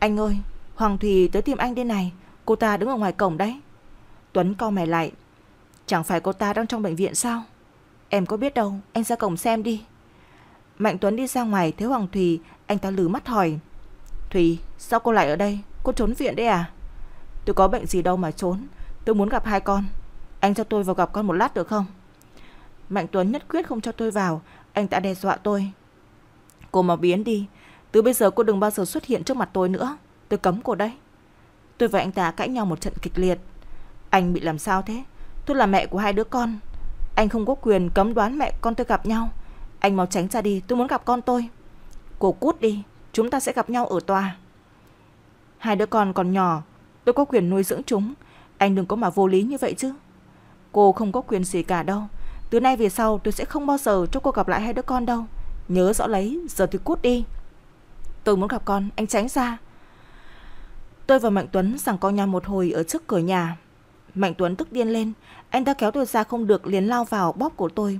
Speaker 1: Anh ơi, Hoàng Thùy tới tìm anh đây này, cô ta đứng ở ngoài cổng đấy. Tuấn co mày lại. Chẳng phải cô ta đang trong bệnh viện sao? Em có biết đâu, anh ra cổng xem đi. Mạnh Tuấn đi ra ngoài thấy Hoàng Thùy, anh ta lử mắt hỏi. Thùy, sao cô lại ở đây? Cô trốn viện đấy à? Tôi có bệnh gì đâu mà trốn, tôi muốn gặp hai con. Anh cho tôi vào gặp con một lát được không? Mạnh Tuấn nhất quyết không cho tôi vào, anh ta đe dọa tôi. Cô mà biến đi, từ bây giờ cô đừng bao giờ xuất hiện trước mặt tôi nữa. Tôi cấm cô đấy. Tôi và anh ta cãi nhau một trận kịch liệt. Anh bị làm sao thế? Tôi là mẹ của hai đứa con. Anh không có quyền cấm đoán mẹ con tôi gặp nhau. Anh mau tránh ra đi, tôi muốn gặp con tôi. Cô cút đi, chúng ta sẽ gặp nhau ở tòa. Hai đứa con còn nhỏ, tôi có quyền nuôi dưỡng chúng. Anh đừng có mà vô lý như vậy chứ. Cô không có quyền gì cả đâu. Từ nay về sau tôi sẽ không bao giờ cho cô gặp lại hai đứa con đâu. Nhớ rõ lấy, giờ tôi cút đi. Tôi muốn gặp con, anh tránh ra. Tôi và Mạnh Tuấn rằng co nhau một hồi ở trước cửa nhà. Mạnh Tuấn tức điên lên, anh ta kéo tôi ra không được liền lao vào bóp cổ tôi.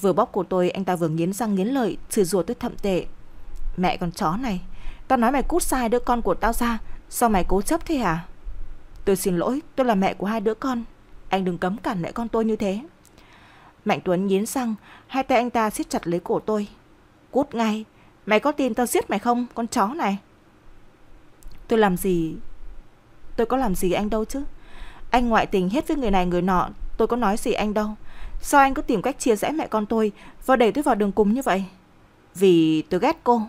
Speaker 1: Vừa bóp cổ tôi, anh ta vừa nghiến răng nghiến lợi, chửi rủa tôi thậm tệ. Mẹ con chó này, tao nói mày cút sai đứa con của tao ra, sao mày cố chấp thế hả? À? Tôi xin lỗi, tôi là mẹ của hai đứa con, anh đừng cấm cản mẹ con tôi như thế. Mạnh Tuấn nghiến răng, hai tay anh ta siết chặt lấy cổ tôi. Cút ngay, mày có tin tao giết mày không, con chó này? Tôi làm gì Tôi có làm gì anh đâu chứ Anh ngoại tình hết với người này người nọ Tôi có nói gì anh đâu Sao anh cứ tìm cách chia rẽ mẹ con tôi Và đẩy tôi vào đường cùng như vậy Vì tôi ghét cô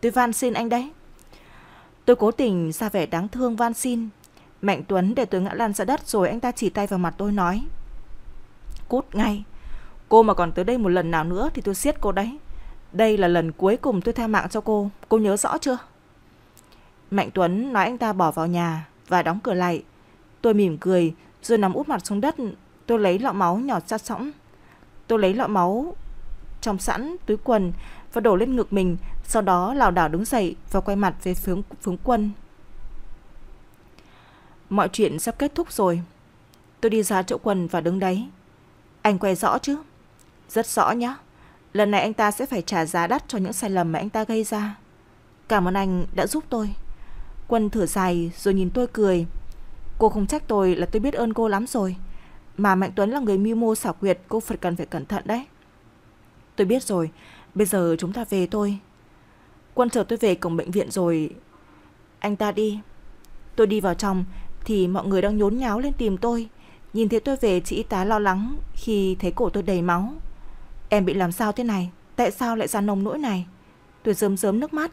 Speaker 1: Tôi van xin anh đấy Tôi cố tình ra vẻ đáng thương van xin Mạnh Tuấn để tôi ngã lăn ra đất rồi anh ta chỉ tay vào mặt tôi nói Cút ngay Cô mà còn tới đây một lần nào nữa thì tôi siết cô đấy Đây là lần cuối cùng tôi tha mạng cho cô Cô nhớ rõ chưa Mạnh Tuấn nói anh ta bỏ vào nhà và đóng cửa lại. Tôi mỉm cười rồi nằm úp mặt xuống đất. Tôi lấy lọ máu nhỏ ra sõng. Tôi lấy lọ máu trong sẵn túi quần và đổ lên ngực mình, sau đó lảo đảo đứng dậy và quay mặt về hướng hướng quân. Mọi chuyện sắp kết thúc rồi. Tôi đi ra chỗ quần và đứng đấy. Anh quay rõ chứ? Rất rõ nhá. Lần này anh ta sẽ phải trả giá đắt cho những sai lầm mà anh ta gây ra. Cảm ơn anh đã giúp tôi. Quân thở dài rồi nhìn tôi cười. Cô không trách tôi là tôi biết ơn cô lắm rồi. Mà Mạnh Tuấn là người mưu mô xảo quyệt, cô phải cần phải cẩn thận đấy. Tôi biết rồi, bây giờ chúng ta về thôi. Quân chờ tôi về cổng bệnh viện rồi. Anh ta đi. Tôi đi vào trong thì mọi người đang nhốn nháo lên tìm tôi. Nhìn thấy tôi về chị y tá lo lắng khi thấy cổ tôi đầy máu. Em bị làm sao thế này? Tại sao lại ra nông nỗi này? Tôi rớm rớm nước mắt.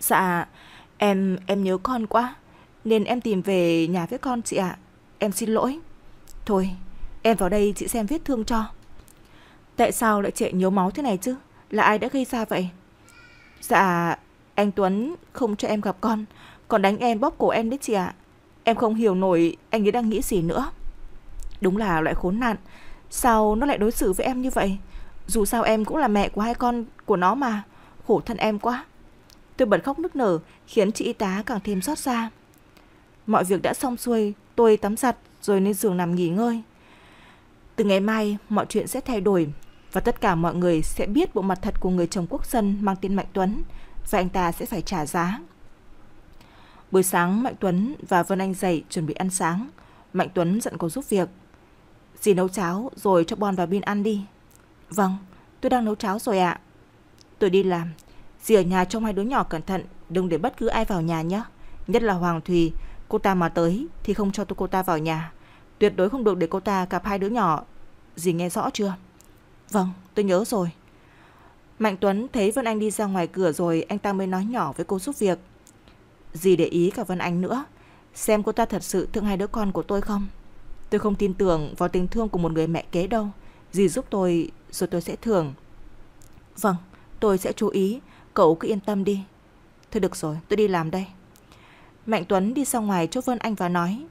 Speaker 1: Dạ, Em, em nhớ con quá, nên em tìm về nhà với con chị ạ. À. Em xin lỗi. Thôi, em vào đây chị xem vết thương cho. Tại sao lại trệ nhớ máu thế này chứ? Là ai đã gây ra vậy? Dạ, anh Tuấn không cho em gặp con, còn đánh em bóp cổ em đấy chị ạ. À. Em không hiểu nổi anh ấy đang nghĩ gì nữa. Đúng là loại khốn nạn, sao nó lại đối xử với em như vậy? Dù sao em cũng là mẹ của hai con của nó mà, khổ thân em quá. Tôi bật khóc nức nở, khiến chị y tá càng thêm xót xa. Mọi việc đã xong xuôi, tôi tắm giặt rồi lên giường nằm nghỉ ngơi. Từ ngày mai, mọi chuyện sẽ thay đổi và tất cả mọi người sẽ biết bộ mặt thật của người chồng quốc dân mang tên Mạnh Tuấn và anh ta sẽ phải trả giá. Buổi sáng, Mạnh Tuấn và Vân Anh dậy chuẩn bị ăn sáng. Mạnh Tuấn dặn cô giúp việc. Dì nấu cháo rồi cho Bon và Bin ăn đi. Vâng, tôi đang nấu cháo rồi ạ. À. Tôi đi làm, Dì ở nhà trông hai đứa nhỏ cẩn thận, đừng để bất cứ ai vào nhà nhé. Nhất là Hoàng Thùy, cô ta mà tới thì không cho tôi cô ta vào nhà. Tuyệt đối không được để cô ta gặp hai đứa nhỏ. Dì nghe rõ chưa? Vâng, tôi nhớ rồi. Mạnh Tuấn thấy Vân Anh đi ra ngoài cửa rồi anh ta mới nói nhỏ với cô giúp việc. Dì để ý cả Vân Anh nữa. Xem cô ta thật sự thương hai đứa con của tôi không? Tôi không tin tưởng vào tình thương của một người mẹ kế đâu. Dì giúp tôi rồi tôi sẽ thường Vâng, tôi sẽ chú ý. Cậu cứ yên tâm đi. Thôi được rồi, tôi đi làm đây. Mạnh Tuấn đi ra ngoài chỗ Vân Anh và nói.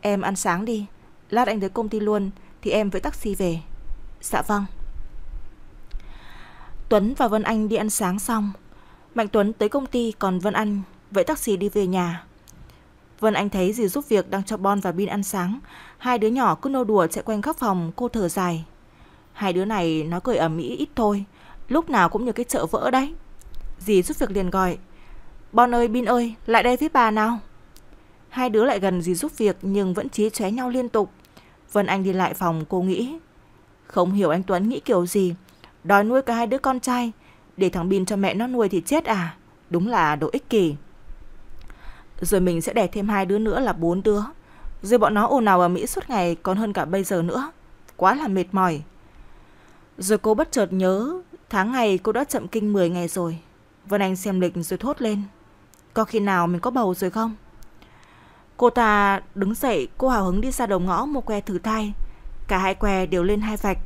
Speaker 1: Em ăn sáng đi, lát anh tới công ty luôn thì em với taxi về. Dạ vâng. Tuấn và Vân Anh đi ăn sáng xong. Mạnh Tuấn tới công ty còn Vân Anh với taxi đi về nhà. Vân Anh thấy dì giúp việc đang cho Bon và Bin ăn sáng. Hai đứa nhỏ cứ nô đùa chạy quanh khắp phòng, cô thở dài. Hai đứa này nó cười ở Mỹ ít thôi, lúc nào cũng như cái chợ vỡ đấy. Dì giúp việc liền gọi Bon ơi Bin ơi lại đây với bà nào Hai đứa lại gần dì giúp việc nhưng vẫn trí chóe nhau liên tục Vân Anh đi lại phòng cô nghĩ Không hiểu anh Tuấn nghĩ kiểu gì Đói nuôi cả hai đứa con trai Để thằng Bin cho mẹ nó nuôi thì chết à Đúng là đồ ích kỷ Rồi mình sẽ đẻ thêm hai đứa nữa là bốn đứa Rồi bọn nó ồn ào ở Mỹ suốt ngày còn hơn cả bây giờ nữa Quá là mệt mỏi Rồi cô bất chợt nhớ Tháng ngày cô đã chậm kinh 10 ngày rồi Vân Anh xem lịch rồi thốt lên. Có khi nào mình có bầu rồi không? Cô ta đứng dậy, cô hào hứng đi ra đầu ngõ mua que thử thai. Cả hai que đều lên hai vạch.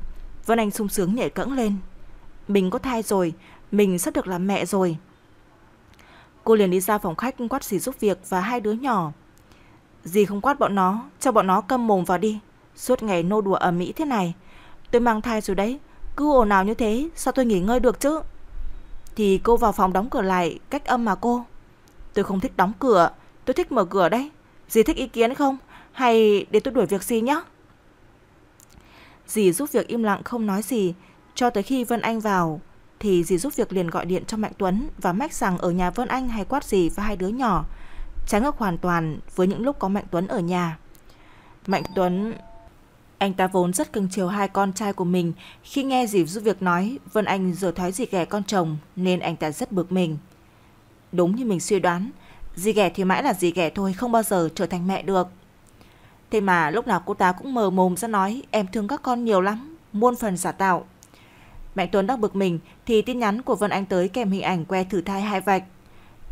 Speaker 1: Vân Anh sung sướng nhảy cẫng lên. Mình có thai rồi, mình sắp được làm mẹ rồi. Cô liền đi ra phòng khách quát xỉ giúp việc và hai đứa nhỏ. Dì không quát bọn nó, cho bọn nó câm mồm vào đi. Suốt ngày nô đùa ở Mỹ thế này. Tôi mang thai rồi đấy, cứ ồn ào như thế, sao tôi nghỉ ngơi được chứ? thì cô vào phòng đóng cửa lại cách âm mà cô. Tôi không thích đóng cửa, tôi thích mở cửa đấy. Dì thích ý kiến không? Hay để tôi đuổi việc gì nhé? Dì giúp việc im lặng không nói gì, cho tới khi Vân Anh vào thì dì giúp việc liền gọi điện cho Mạnh Tuấn và mách rằng ở nhà Vân Anh hay quát dì và hai đứa nhỏ, trái ngược hoàn toàn với những lúc có Mạnh Tuấn ở nhà. Mạnh Tuấn anh ta vốn rất cưng chiều hai con trai của mình, khi nghe dì giúp việc nói Vân Anh rồi thoái dì ghẻ con chồng nên anh ta rất bực mình. Đúng như mình suy đoán, dì ghẻ thì mãi là dì ghẻ thôi không bao giờ trở thành mẹ được. Thế mà lúc nào cô ta cũng mờ mồm ra nói em thương các con nhiều lắm, muôn phần giả tạo. Mẹ Tuấn đang bực mình thì tin nhắn của Vân Anh tới kèm hình ảnh que thử thai hai vạch.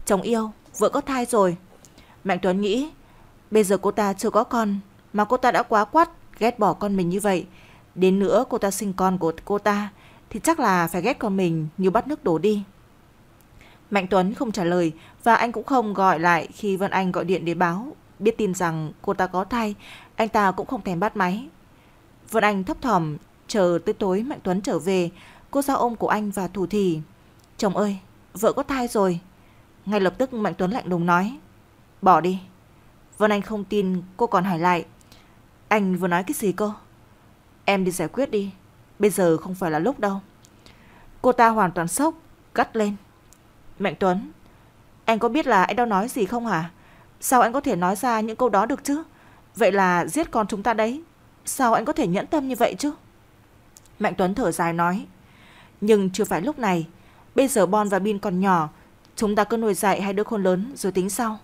Speaker 1: Chồng yêu, vợ có thai rồi. Mạnh Tuấn nghĩ, bây giờ cô ta chưa có con mà cô ta đã quá quắt ghét bỏ con mình như vậy. Đến nữa cô ta sinh con của cô ta thì chắc là phải ghét con mình như bắt nước đổ đi. Mạnh Tuấn không trả lời và anh cũng không gọi lại khi Vân Anh gọi điện để báo. Biết tin rằng cô ta có thai, anh ta cũng không thèm bắt máy. Vân Anh thấp thỏm, chờ tới tối Mạnh Tuấn trở về, cô ra ôm của anh và thủ thì Chồng ơi, vợ có thai rồi. Ngay lập tức Mạnh Tuấn lạnh lùng nói. Bỏ đi. Vân Anh không tin cô còn hỏi lại. Anh vừa nói cái gì cô? Em đi giải quyết đi, bây giờ không phải là lúc đâu. Cô ta hoàn toàn sốc, gắt lên. Mạnh Tuấn, anh có biết là anh đang nói gì không hả? Sao anh có thể nói ra những câu đó được chứ? Vậy là giết con chúng ta đấy. Sao anh có thể nhẫn tâm như vậy chứ? Mạnh Tuấn thở dài nói. Nhưng chưa phải lúc này. Bây giờ Bon và Bin còn nhỏ. Chúng ta cứ nuôi dạy hai đứa khôn lớn rồi tính sau.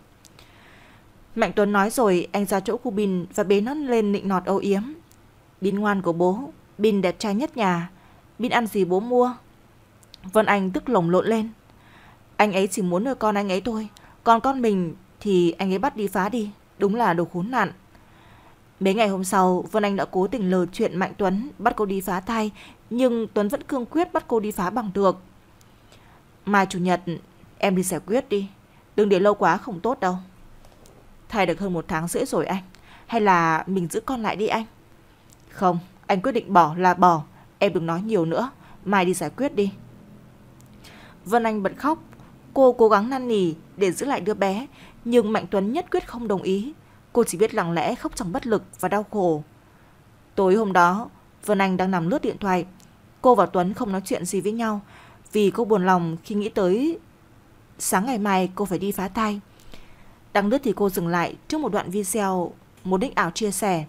Speaker 1: Mạnh Tuấn nói rồi anh ra chỗ khu Bình và bế nó lên nịnh nọt âu yếm. Bình ngoan của bố, Bình đẹp trai nhất nhà, Bình ăn gì bố mua. Vân Anh tức lồng lộn lên. Anh ấy chỉ muốn nuôi con anh ấy thôi, còn con mình thì anh ấy bắt đi phá đi, đúng là đồ khốn nạn. Mấy ngày hôm sau, Vân Anh đã cố tình lờ chuyện Mạnh Tuấn bắt cô đi phá thai, nhưng Tuấn vẫn cương quyết bắt cô đi phá bằng được. Mai chủ nhật, em đi giải quyết đi, đừng để lâu quá không tốt đâu. Thai được hơn một tháng rưỡi rồi anh. Hay là mình giữ con lại đi anh? Không, anh quyết định bỏ là bỏ. Em đừng nói nhiều nữa. Mai đi giải quyết đi. Vân Anh bật khóc. Cô cố gắng năn nỉ để giữ lại đứa bé. Nhưng Mạnh Tuấn nhất quyết không đồng ý. Cô chỉ biết lặng lẽ khóc trong bất lực và đau khổ. Tối hôm đó, Vân Anh đang nằm lướt điện thoại. Cô và Tuấn không nói chuyện gì với nhau vì cô buồn lòng khi nghĩ tới sáng ngày mai cô phải đi phá thai. Đăng lướt thì cô dừng lại trước một đoạn video một đích ảo chia sẻ.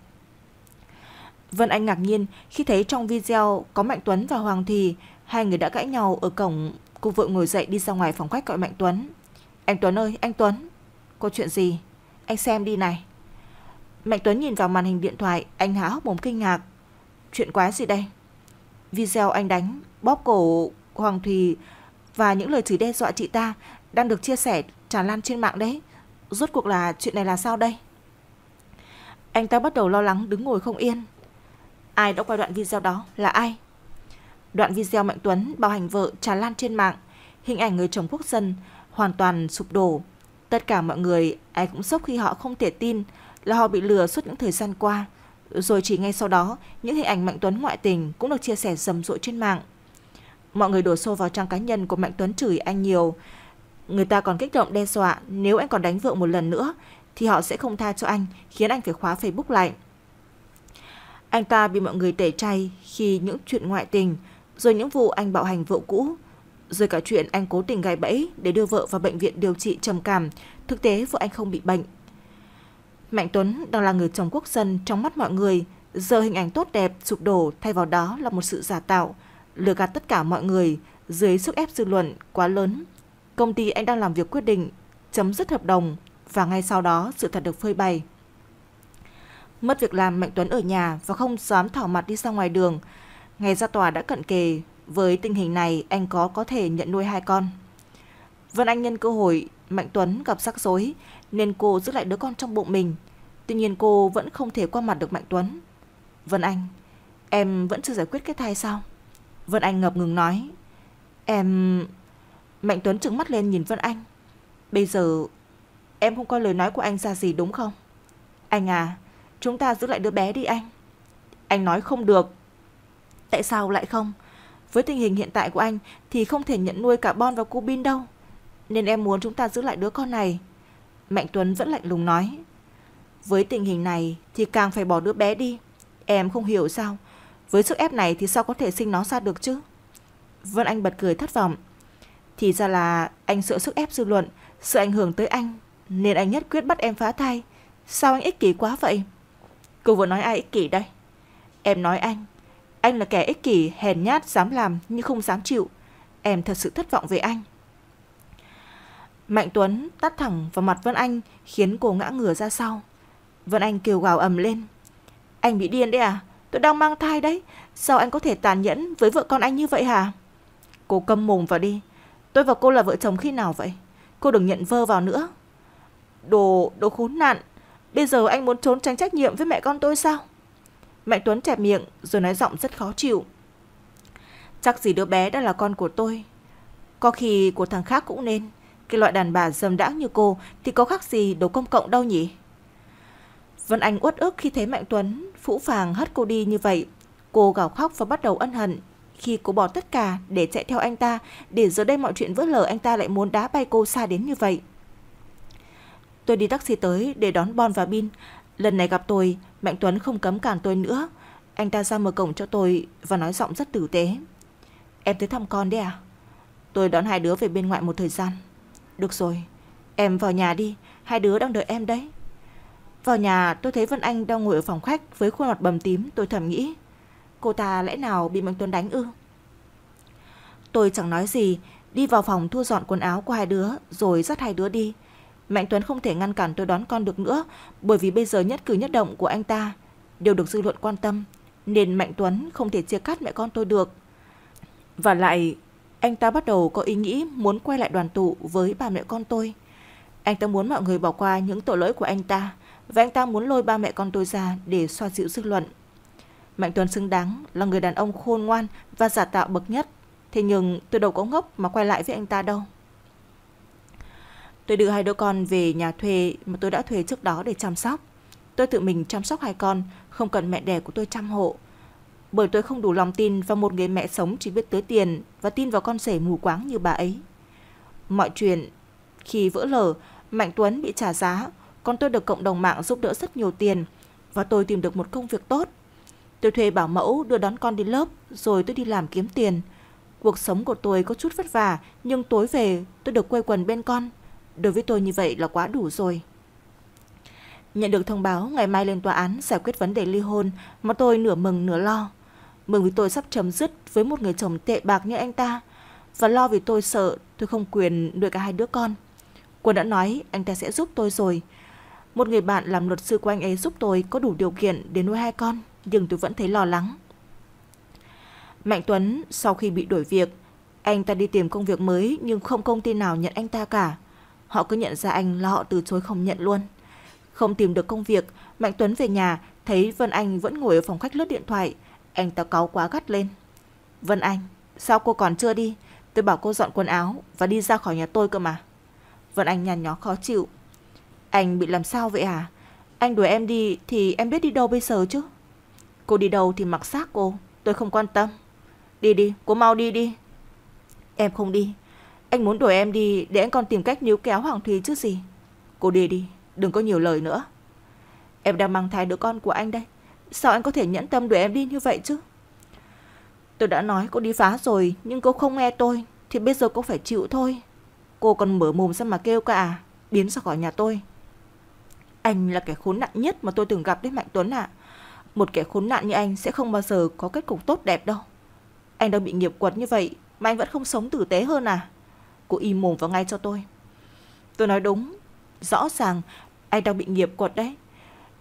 Speaker 1: Vân Anh ngạc nhiên khi thấy trong video có Mạnh Tuấn và Hoàng Thì, hai người đã cãi nhau ở cổng, cô vội ngồi dậy đi ra ngoài phòng khách gọi Mạnh Tuấn. Anh Tuấn ơi, anh Tuấn, có chuyện gì? Anh xem đi này. Mạnh Tuấn nhìn vào màn hình điện thoại, anh há hốc mồm kinh ngạc. Chuyện quái gì đây? Video anh đánh, bóp cổ Hoàng Thùy và những lời chửi đe dọa chị ta đang được chia sẻ tràn lan trên mạng đấy. Rốt cuộc là chuyện này là sao đây? Anh ta bắt đầu lo lắng đứng ngồi không yên. Ai đã quay đoạn video đó? Là ai? Đoạn video Mạnh Tuấn bạo hành vợ tràn lan trên mạng. Hình ảnh người chồng quốc dân hoàn toàn sụp đổ. Tất cả mọi người ai cũng sốc khi họ không thể tin là họ bị lừa suốt những thời gian qua. Rồi chỉ ngay sau đó, những hình ảnh Mạnh Tuấn ngoại tình cũng được chia sẻ rầm rộ trên mạng. Mọi người đổ xô vào trang cá nhân của Mạnh Tuấn chửi anh nhiều, Người ta còn kích động đe dọa nếu anh còn đánh vợ một lần nữa thì họ sẽ không tha cho anh, khiến anh phải khóa Facebook lại. Anh ta bị mọi người tẩy chay khi những chuyện ngoại tình, rồi những vụ anh bạo hành vợ cũ, rồi cả chuyện anh cố tình gài bẫy để đưa vợ vào bệnh viện điều trị trầm cảm, thực tế vợ anh không bị bệnh. Mạnh Tuấn đang là người chồng quốc dân trong mắt mọi người, giờ hình ảnh tốt đẹp sụp đổ thay vào đó là một sự giả tạo, lừa gạt tất cả mọi người dưới sức ép dư luận quá lớn công ty anh đang làm việc quyết định chấm dứt hợp đồng và ngay sau đó sự thật được phơi bày. Mất việc làm Mạnh Tuấn ở nhà và không dám thỏ mặt đi ra ngoài đường. Ngày ra tòa đã cận kề, với tình hình này anh có có thể nhận nuôi hai con. Vân Anh nhân cơ hội Mạnh Tuấn gặp rắc rối nên cô giữ lại đứa con trong bụng mình. Tuy nhiên cô vẫn không thể qua mặt được Mạnh Tuấn. Vân Anh, em vẫn chưa giải quyết cái thai sao? Vân Anh ngập ngừng nói. Em Mạnh Tuấn trừng mắt lên nhìn Vân Anh. Bây giờ em không coi lời nói của anh ra gì đúng không? Anh à, chúng ta giữ lại đứa bé đi anh. Anh nói không được. Tại sao lại không? Với tình hình hiện tại của anh thì không thể nhận nuôi cả Bon và cô Bin đâu. Nên em muốn chúng ta giữ lại đứa con này. Mạnh Tuấn vẫn lạnh lùng nói. Với tình hình này thì càng phải bỏ đứa bé đi. Em không hiểu sao. Với sức ép này thì sao có thể sinh nó ra được chứ? Vân Anh bật cười thất vọng. Thì ra là anh sợ sức ép dư luận, sợ ảnh hưởng tới anh, nên anh nhất quyết bắt em phá thai. Sao anh ích kỷ quá vậy? Cô vừa nói ai ích kỷ đây? Em nói anh. Anh là kẻ ích kỷ, hèn nhát, dám làm nhưng không dám chịu. Em thật sự thất vọng về anh. Mạnh Tuấn tát thẳng vào mặt Vân Anh khiến cô ngã ngửa ra sau. Vân Anh kêu gào ầm lên. Anh bị điên đấy à? Tôi đang mang thai đấy. Sao anh có thể tàn nhẫn với vợ con anh như vậy hả? Cô câm mồm vào đi. Tôi và cô là vợ chồng khi nào vậy? Cô đừng nhận vơ vào nữa. Đồ, đồ khốn nạn. Bây giờ anh muốn trốn tránh trách nhiệm với mẹ con tôi sao? Mạnh Tuấn chẹp miệng rồi nói giọng rất khó chịu. Chắc gì đứa bé đã là con của tôi. Có khi của thằng khác cũng nên. Cái loại đàn bà dâm đãng như cô thì có khác gì đồ công cộng đâu nhỉ? Vân Anh uất ức khi thấy Mạnh Tuấn phũ phàng hất cô đi như vậy. Cô gào khóc và bắt đầu ân hận khi cô bỏ tất cả để chạy theo anh ta, để giờ đây mọi chuyện vỡ lở anh ta lại muốn đá bay cô xa đến như vậy. Tôi đi taxi tới để đón Bon và Bin. Lần này gặp tôi, Mạnh Tuấn không cấm cản tôi nữa. Anh ta ra mở cổng cho tôi và nói giọng rất tử tế. Em tới thăm con đấy à? Tôi đón hai đứa về bên ngoại một thời gian. Được rồi, em vào nhà đi, hai đứa đang đợi em đấy. Vào nhà tôi thấy Vân Anh đang ngồi ở phòng khách với khuôn mặt bầm tím tôi thầm nghĩ Cô ta lẽ nào bị Mạnh Tuấn đánh ư? Tôi chẳng nói gì, đi vào phòng thu dọn quần áo của hai đứa rồi dắt hai đứa đi. Mạnh Tuấn không thể ngăn cản tôi đón con được nữa bởi vì bây giờ nhất cử nhất động của anh ta đều được dư luận quan tâm nên Mạnh Tuấn không thể chia cắt mẹ con tôi được. Và lại, anh ta bắt đầu có ý nghĩ muốn quay lại đoàn tụ với ba mẹ con tôi. Anh ta muốn mọi người bỏ qua những tội lỗi của anh ta và anh ta muốn lôi ba mẹ con tôi ra để xoa dịu dư luận. Mạnh Tuấn xứng đáng là người đàn ông khôn ngoan và giả tạo bậc nhất. Thế nhưng tôi đâu có ngốc mà quay lại với anh ta đâu. Tôi đưa hai đứa con về nhà thuê mà tôi đã thuê trước đó để chăm sóc. Tôi tự mình chăm sóc hai con, không cần mẹ đẻ của tôi chăm hộ. Bởi tôi không đủ lòng tin vào một người mẹ sống chỉ biết tới tiền và tin vào con rể mù quáng như bà ấy. Mọi chuyện khi vỡ lở, Mạnh Tuấn bị trả giá, con tôi được cộng đồng mạng giúp đỡ rất nhiều tiền và tôi tìm được một công việc tốt Tôi thuê bảo mẫu đưa đón con đi lớp, rồi tôi đi làm kiếm tiền. Cuộc sống của tôi có chút vất vả, nhưng tối về tôi được quây quần bên con. Đối với tôi như vậy là quá đủ rồi. Nhận được thông báo ngày mai lên tòa án giải quyết vấn đề ly hôn mà tôi nửa mừng nửa lo. Mừng vì tôi sắp chấm dứt với một người chồng tệ bạc như anh ta và lo vì tôi sợ tôi không quyền nuôi cả hai đứa con. Quân đã nói anh ta sẽ giúp tôi rồi. Một người bạn làm luật sư của anh ấy giúp tôi có đủ điều kiện để nuôi hai con nhưng tôi vẫn thấy lo lắng. Mạnh Tuấn sau khi bị đổi việc, anh ta đi tìm công việc mới nhưng không công ty nào nhận anh ta cả. Họ cứ nhận ra anh là họ từ chối không nhận luôn. Không tìm được công việc, Mạnh Tuấn về nhà thấy Vân Anh vẫn ngồi ở phòng khách lướt điện thoại. Anh ta cáu quá gắt lên. Vân Anh, sao cô còn chưa đi? Tôi bảo cô dọn quần áo và đi ra khỏi nhà tôi cơ mà. Vân Anh nhằn nhó khó chịu. Anh bị làm sao vậy à? Anh đuổi em đi thì em biết đi đâu bây giờ chứ? Cô đi đâu thì mặc xác cô, tôi không quan tâm. Đi đi, cô mau đi đi. Em không đi. Anh muốn đuổi em đi để anh còn tìm cách níu kéo Hoàng Thùy chứ gì. Cô đi đi, đừng có nhiều lời nữa. Em đang mang thai đứa con của anh đây. Sao anh có thể nhẫn tâm đuổi em đi như vậy chứ? Tôi đã nói cô đi phá rồi, nhưng cô không nghe tôi. Thì bây giờ cô phải chịu thôi. Cô còn mở mồm ra mà kêu cả Biến ra khỏi nhà tôi. Anh là kẻ khốn nạn nhất mà tôi từng gặp đấy Mạnh Tuấn ạ. À. Một kẻ khốn nạn như anh sẽ không bao giờ có kết cục tốt đẹp đâu. Anh đang bị nghiệp quật như vậy mà anh vẫn không sống tử tế hơn à? Cô im mồm vào ngay cho tôi. Tôi nói đúng. Rõ ràng anh đang bị nghiệp quật đấy.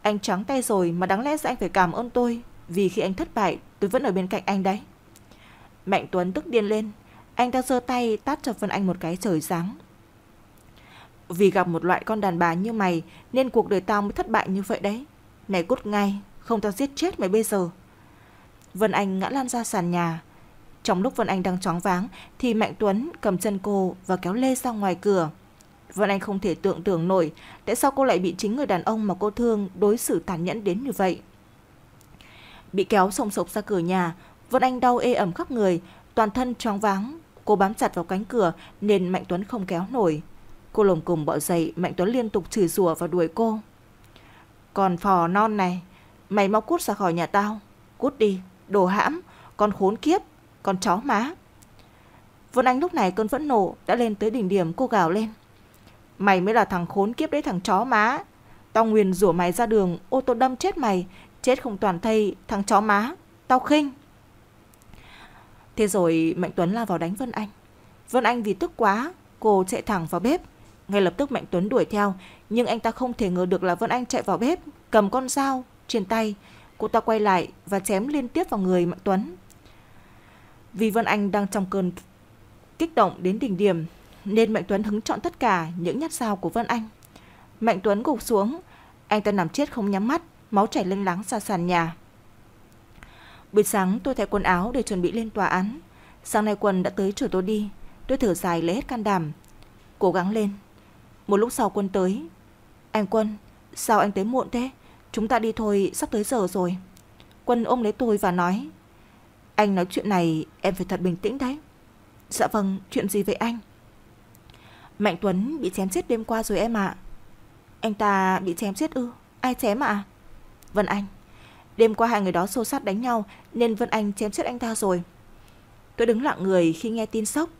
Speaker 1: Anh trắng tay rồi mà đáng lẽ ra anh phải cảm ơn tôi vì khi anh thất bại tôi vẫn ở bên cạnh anh đấy. Mạnh Tuấn tức điên lên. Anh ta giơ tay tát cho Vân Anh một cái trời giáng. Vì gặp một loại con đàn bà như mày nên cuộc đời tao mới thất bại như vậy đấy. Này cút ngay, không tao giết chết mày bây giờ. Vân Anh ngã lan ra sàn nhà. Trong lúc Vân Anh đang choáng váng thì Mạnh Tuấn cầm chân cô và kéo lê ra ngoài cửa. Vân Anh không thể tưởng tượng nổi tại sao cô lại bị chính người đàn ông mà cô thương đối xử tàn nhẫn đến như vậy. Bị kéo sòng sộc ra cửa nhà, Vân Anh đau ê ẩm khắp người, toàn thân choáng váng. Cô bám chặt vào cánh cửa nên Mạnh Tuấn không kéo nổi. Cô lồng cùng bọ dậy, Mạnh Tuấn liên tục chửi rủa và đuổi cô. Còn phò non này, Mày mau cút ra khỏi nhà tao. Cút đi, đồ hãm, con khốn kiếp, con chó má. Vân Anh lúc này cơn vẫn nổ đã lên tới đỉnh điểm cô gào lên. Mày mới là thằng khốn kiếp đấy thằng chó má. Tao nguyền rủa mày ra đường, ô tô đâm chết mày, chết không toàn thây, thằng chó má, tao khinh. Thế rồi Mạnh Tuấn lao vào đánh Vân Anh. Vân Anh vì tức quá, cô chạy thẳng vào bếp. Ngay lập tức Mạnh Tuấn đuổi theo, nhưng anh ta không thể ngờ được là Vân Anh chạy vào bếp, cầm con dao, trên tay. Cô ta quay lại và chém liên tiếp vào người Mạnh Tuấn. Vì Vân Anh đang trong cơn kích động đến đỉnh điểm, nên Mạnh Tuấn hứng trọn tất cả những nhát dao của Vân Anh. Mạnh Tuấn gục xuống, anh ta nằm chết không nhắm mắt, máu chảy lênh láng ra sàn nhà. Buổi sáng tôi thay quần áo để chuẩn bị lên tòa án. Sáng nay quân đã tới chở tôi đi. Tôi thở dài lấy hết can đảm. Cố gắng lên. Một lúc sau quân tới. Anh quân, sao anh tới muộn thế? Chúng ta đi thôi, sắp tới giờ rồi. Quân ôm lấy tôi và nói. Anh nói chuyện này em phải thật bình tĩnh đấy. Dạ vâng, chuyện gì vậy anh? Mạnh Tuấn bị chém giết đêm qua rồi em ạ. Anh ta bị chém giết ư? Ai chém ạ? À? Vân Anh. Đêm qua hai người đó xô sát đánh nhau nên Vân Anh chém chết anh ta rồi. Tôi đứng lặng người khi nghe tin sốc.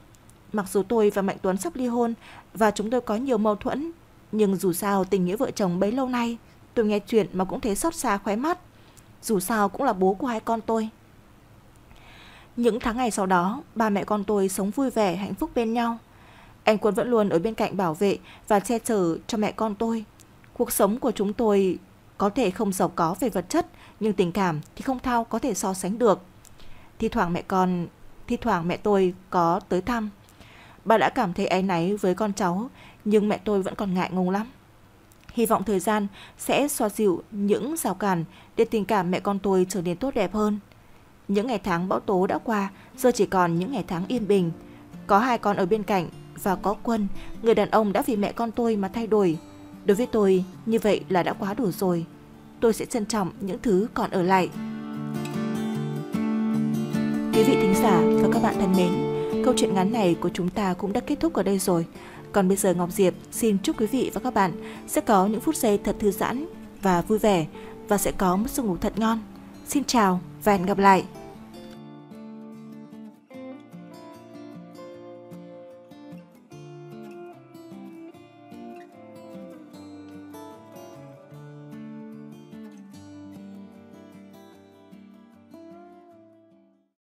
Speaker 1: Mặc dù tôi và Mạnh Tuấn sắp ly hôn và chúng tôi có nhiều mâu thuẫn, nhưng dù sao tình nghĩa vợ chồng bấy lâu nay Tôi nghe chuyện mà cũng thấy xót xa khóe mắt. Dù sao cũng là bố của hai con tôi. Những tháng ngày sau đó, ba mẹ con tôi sống vui vẻ, hạnh phúc bên nhau. Anh Quân vẫn luôn ở bên cạnh bảo vệ và che chở cho mẹ con tôi. Cuộc sống của chúng tôi có thể không giàu có về vật chất, nhưng tình cảm thì không thao có thể so sánh được. Thi thoảng mẹ con, thi thoảng mẹ tôi có tới thăm. Bà đã cảm thấy áy náy với con cháu, nhưng mẹ tôi vẫn còn ngại ngùng lắm. Hy vọng thời gian sẽ xoa dịu những rào cản để tình cảm mẹ con tôi trở nên tốt đẹp hơn. Những ngày tháng bão tố đã qua, giờ chỉ còn những ngày tháng yên bình. Có hai con ở bên cạnh và có quân, người đàn ông đã vì mẹ con tôi mà thay đổi. Đối với tôi, như vậy là đã quá đủ rồi. Tôi sẽ trân trọng những thứ còn ở lại. Quý vị thính giả và các bạn thân mến, câu chuyện ngắn này của chúng ta cũng đã kết thúc ở đây rồi. Còn bây giờ Ngọc Diệp xin chúc quý vị và các bạn sẽ có những phút giây thật thư giãn và vui vẻ và sẽ có một giấc ngủ thật ngon. Xin chào và hẹn gặp lại!